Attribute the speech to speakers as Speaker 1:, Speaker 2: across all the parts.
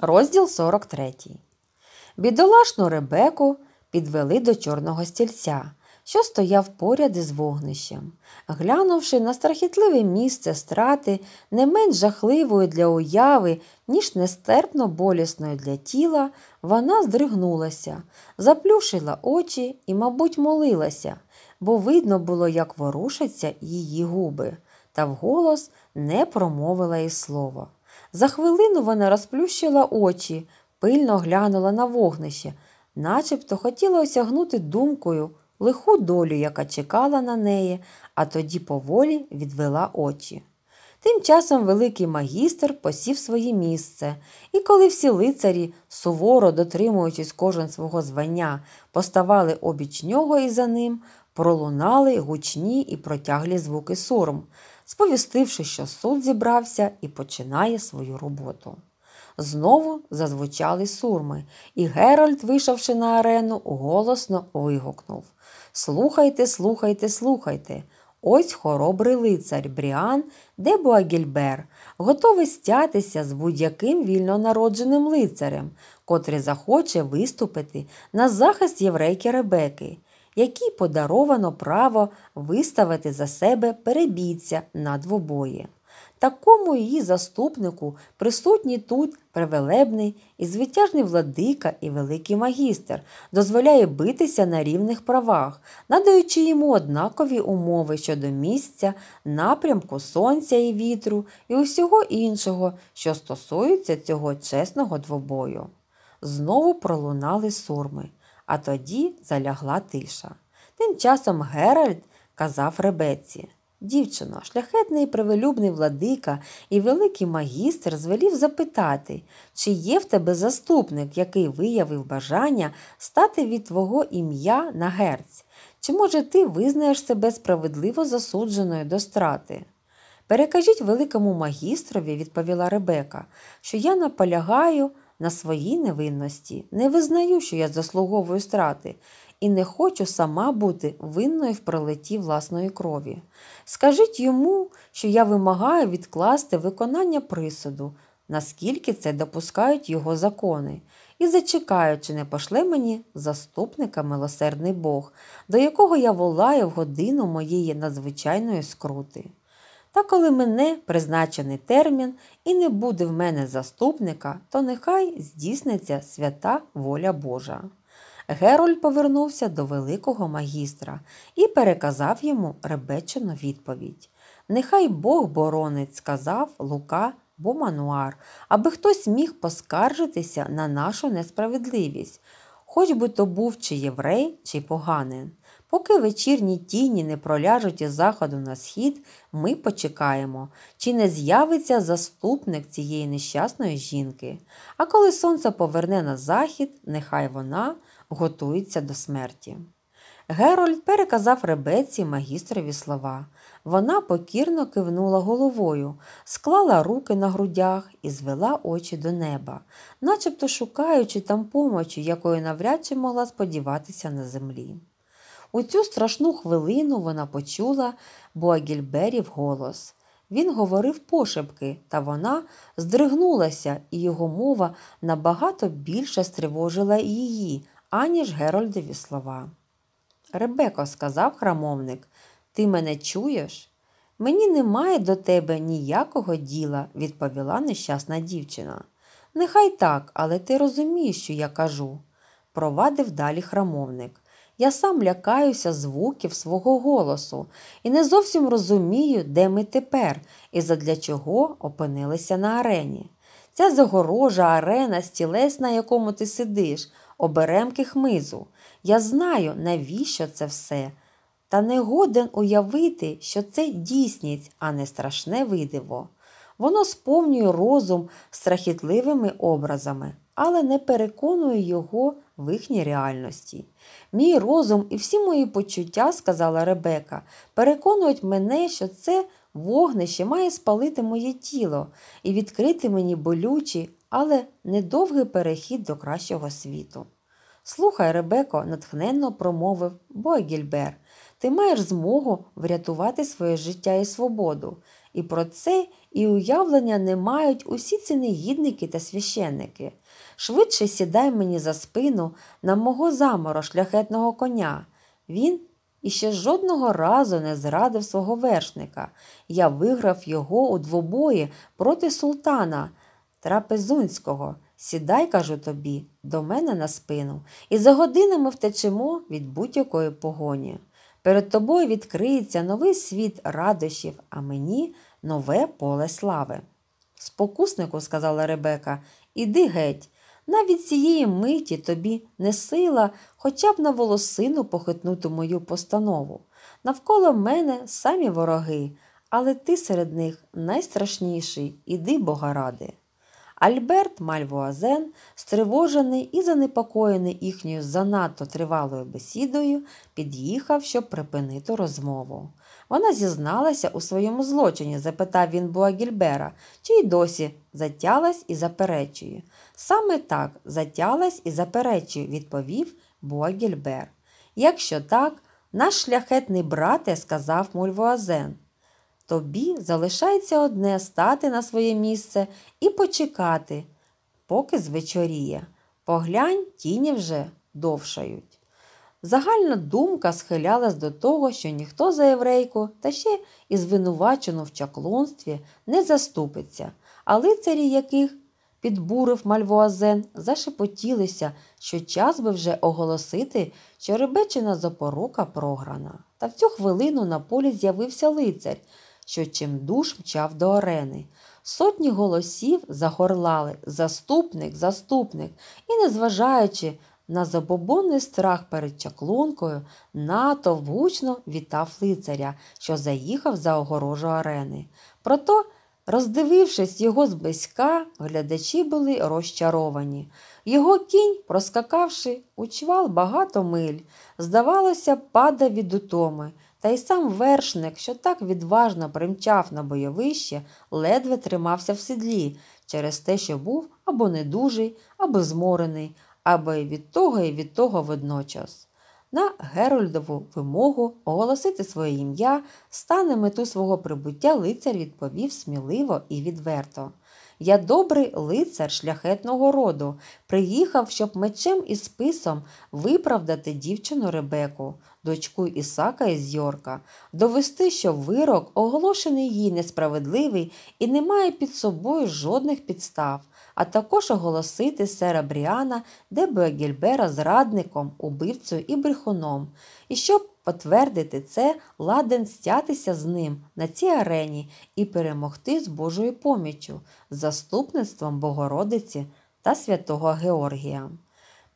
Speaker 1: Розділ 43. Бідолашну Ребеку підвели до чорного стільця, що стояв поряд із вогнищем. Глянувши на страхітливе місце страти, не менш жахливою для уяви, ніж нестерпно болісною для тіла, вона здригнулася, заплюшила очі і, мабуть, молилася, бо видно було, як ворушаться її губи, та вголос не промовила й слова. За хвилину вона розплющила очі, пильно глянула на вогнище, начебто хотіла осягнути думкою лиху долю, яка чекала на неї, а тоді поволі відвела очі. Тим часом великий магістр посів своє місце, і коли всі лицарі, суворо дотримуючись кожен свого звання, поставали обіч нього і за ним, пролунали гучні і протяглі звуки сором сповістивши, що суд зібрався і починає свою роботу. Знову зазвучали сурми, і Геральт, вийшовши на арену, голосно вигукнув Слухайте, слухайте, слухайте. Ось хоробрий лицар Бріан де Буагільбер, готовий стятися з будь-яким вільнонародженим лицарем, котрий захоче виступити на захист єврейки Ребеки якій подаровано право виставити за себе перебійця на двобої. Такому її заступнику присутній тут привелебний і звитяжний владика і великий магістр дозволяє битися на рівних правах, надаючи йому однакові умови щодо місця, напрямку сонця і вітру і усього іншого, що стосується цього чесного двобою. Знову пролунали сурми а тоді залягла тиша. Тим часом Геральд казав ребеці Дівчино, шляхетний і привелюбний владика і великий магістр звелів запитати, чи є в тебе заступник, який виявив бажання стати від твого ім'я на герць, чи, може, ти визнаєш себе справедливо засудженою до страти? Перекажіть великому магістрові, відповіла Ребека, що я наполягаю на своїй невинності, не визнаю, що я заслуговую страти, і не хочу сама бути винною в пролеті власної крові. Скажіть йому, що я вимагаю відкласти виконання присуду, наскільки це допускають його закони. І зачекаю, чи не пошле мені заступника милосердний Бог, до якого я волаю в годину моєї надзвичайної скрути. Та коли мене призначений термін і не буде в мене заступника, то нехай здійсниться свята воля Божа. Герольд повернувся до великого магістра і переказав йому ребечену відповідь. Нехай Бог боронить, сказав Лука Бомануар, аби хтось міг поскаржитися на нашу несправедливість хоч би то був чи єврей, чи поганин. Поки вечірні тіні не проляжуть із заходу на схід, ми почекаємо, чи не з'явиться заступник цієї нещасної жінки. А коли сонце поверне на захід, нехай вона готується до смерті. Герольд переказав ребеці магістрові слова. Вона покірно кивнула головою, склала руки на грудях і звела очі до неба, начебто шукаючи там помочі, якої навряд чи могла сподіватися на землі. У цю страшну хвилину вона почула Буагільберів голос. Він говорив пошепки, та вона здригнулася, і його мова набагато більше стривожила її, аніж Герольдові слова. Ребеко, сказав храмовник, ти мене чуєш? Мені немає до тебе ніякого діла, відповіла нещасна дівчина. Нехай так, але ти розумієш, що я кажу, провадив далі храмовник. Я сам лякаюся звуків свого голосу і не зовсім розумію, де ми тепер і задля чого опинилися на арені. Ця загорожа арена, стілець, на якому ти сидиш, оберемки хмизу. Я знаю, навіщо це все, та не годен уявити, що це дійсність, а не страшне видиво. Воно сповнює розум страхітливими образами, але не переконує його в їхній реальності. Мій розум і всі мої почуття, сказала Ребека, переконують мене, що це вогнище має спалити моє тіло і відкрити мені болючі, але недовгий перехід до кращого світу. Слухай, Ребеко, натхненно промовив Бойгільбер, ти маєш змогу врятувати своє життя і свободу, і про це і уявлення не мають усі ці негідники та священники. Швидше сідай мені за спину на мого замора шляхетного коня. Він іще жодного разу не зрадив свого вершника. Я виграв його у двобої проти султана. Трапезунського, сідай, кажу тобі, до мене на спину, і за годинами втечемо від будь-якої погоні. Перед тобою відкриється новий світ радощів, а мені нове поле слави. Спокуснику, сказала Ребека, іди геть. Навіть цієї миті тобі не сила хоча б на волосину похитнути мою постанову. Навколо мене самі вороги, але ти серед них найстрашніший, іди бога ради. Альберт Мальвуазен, стривожений і занепокоєний їхньою занадто тривалою бесідою, під'їхав, щоб припинити розмову. Вона зізналася у своєму злочині, запитав він Буагільбера, чи й досі затялась і заперечує. Саме так затялась і заперечує, відповів Буагільбер. Якщо так, наш шляхетний брате, сказав Мульвуазен. Тобі залишається одне стати на своє місце і почекати, поки звечоріє. Поглянь, тіні вже довшають. Загальна думка схилялась до того, що ніхто за єврейку та ще і звинувачену в чаклонстві не заступиться, а лицарі, яких підбурив Мальвуазен, зашепотілися, що час би вже оголосити, що ребечина запорука програна. Та в цю хвилину на полі з'явився лицарь що чимдуж мчав до арени. Сотні голосів загорлали заступник, заступник, і, незважаючи на забобонний страх перед чаклункою, натовп гучно вітав лицаря, що заїхав за огорожу арени. Прото, роздивившись його зблизька, глядачі були розчаровані. Його кінь, проскакавши, учвал багато миль, здавалося, падав від утоми. Та й сам вершник, що так відважно примчав на бойовище, ледве тримався в сідлі через те, що був або недужий, або зморений, або й від того, і від того водночас. На Герольдову вимогу оголосити своє ім'я стане мету свого прибуття лицар відповів сміливо і відверто. Я добрий лицар шляхетного роду, приїхав, щоб мечем і списом виправдати дівчину Ребеку, дочку Ісака із Йорка, довести, що вирок, оголошений їй несправедливий і не має під собою жодних підстав, а також оголосити сера Бріана де Бегільбера зрадником, убивцею і брехуном, і щоб Потвердити це ладен стятися з ним на цій арені і перемогти з Божою поміччю, заступництвом Богородиці та святого Георгія.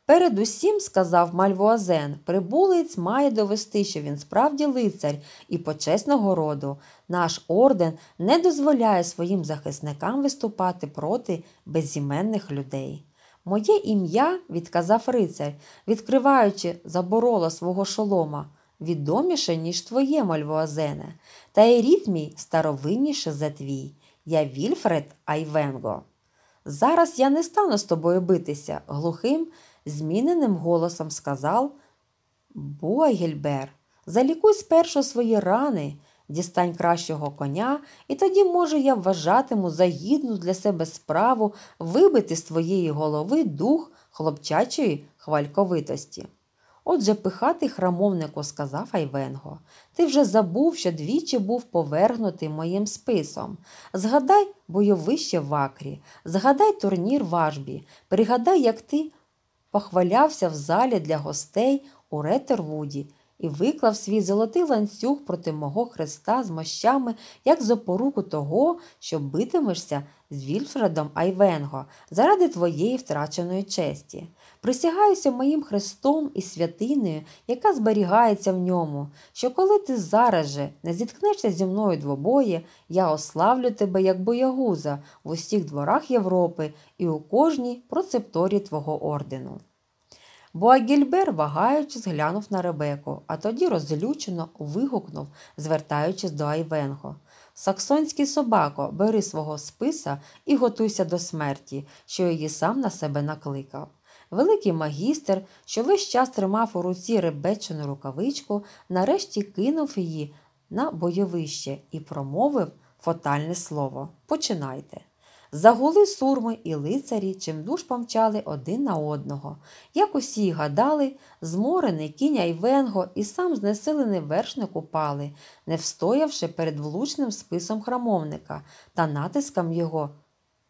Speaker 1: Передусім, сказав Мальвуазен, прибулець має довести, що він справді лицар і почесного роду. Наш орден не дозволяє своїм захисникам виступати проти безіменних людей. Моє ім'я, відказав рицар, відкриваючи забороло свого шолома відоміше, ніж твоє мальвоазене, та й рід мій старовинніше за твій. Я Вільфред Айвенго. Зараз я не стану з тобою битися, глухим, зміненим голосом сказав Бойгельбер. Залікуй спершу свої рани, дістань кращого коня, і тоді, може, я вважатиму за гідну для себе справу вибити з твоєї голови дух хлопчачої хвальковитості. Отже, пихатий храмовнику сказав Айвенго, ти вже забув, що двічі був повергнутий моїм списом. Згадай бойовище в акрі, згадай турнір в Ажбі, пригадай, як ти похвалявся в залі для гостей у Ретервуді і виклав свій золотий ланцюг проти мого хреста з мощами, як з опоруку того, що битимешся з Вільфредом Айвенго заради твоєї втраченої честі. Присягаюся моїм хрестом і святиною, яка зберігається в ньому, що коли ти зараз же не зіткнешся зі мною двобої, я ославлю тебе як боягуза в усіх дворах Європи і у кожній процепторі твого ордену. Бо Агільбер, вагаючись, глянув на Ребеку, а тоді розлючено вигукнув, звертаючись до Айвенго. Саксонський собако, бери свого списа і готуйся до смерті, що її сам на себе накликав. Великий магістр, що весь час тримав у руці ребечену рукавичку, нарешті кинув її на бойовище і промовив фатальне слово Починайте. Загули сурми і лицарі чимдуж помчали один на одного. Як усі гадали, зморений кінь й венго і сам знесилений вершник упали, не встоявши перед влучним списом храмовника та натиском його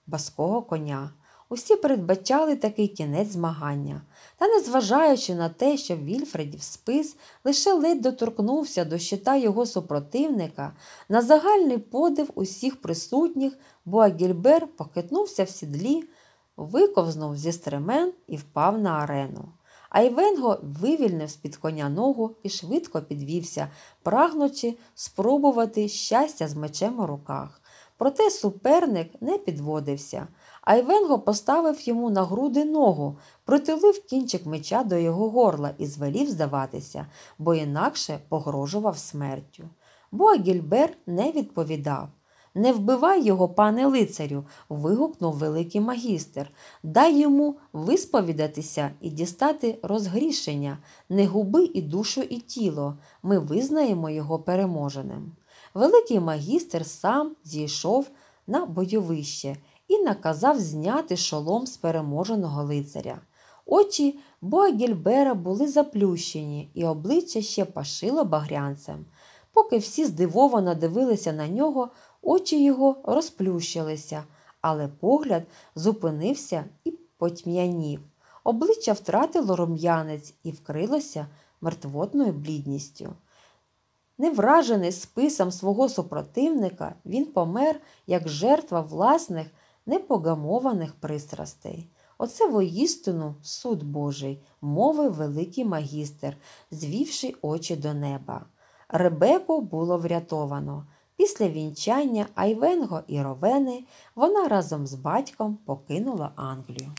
Speaker 1: баского коня. Усі передбачали такий кінець змагання. Та, незважаючи на те, що Вільфредів спис лише ледь доторкнувся до щита його супротивника, на загальний подив усіх присутніх Буагільбер покитнувся в сідлі, виковзнув зі стремен і впав на арену. Айвенго вивільнив з-під коня ногу і швидко підвівся, прагнучи спробувати щастя з мечем у руках. Проте суперник не підводився. Айвенго поставив йому на груди ногу, притулив кінчик меча до його горла і звелів здаватися, бо інакше погрожував смертю. Бо Агільбер не відповідав. Не вбивай його, пане лицарю, вигукнув великий магістр. Дай йому висповідатися і дістати розгрішення, не губи і душу, і тіло. Ми визнаємо його переможеним. Великий магістр сам зійшов на бойовище і наказав зняти шолом з переможеного лицаря. Очі Боагільбера були заплющені, і обличчя ще пашило багрянцем. Поки всі здивовано дивилися на нього, очі його розплющилися, але погляд зупинився і потьмянів. Обличчя втратило рум'янець і вкрилося мертвотною блідністю. Невражений списом свого супротивника, він помер як жертва власних непогамованих пристрастей. Оце воїстину суд Божий, мовив великий магістр, звівши очі до неба. Ребеку було врятовано. Після вінчання Айвенго і Ровени вона разом з батьком покинула Англію.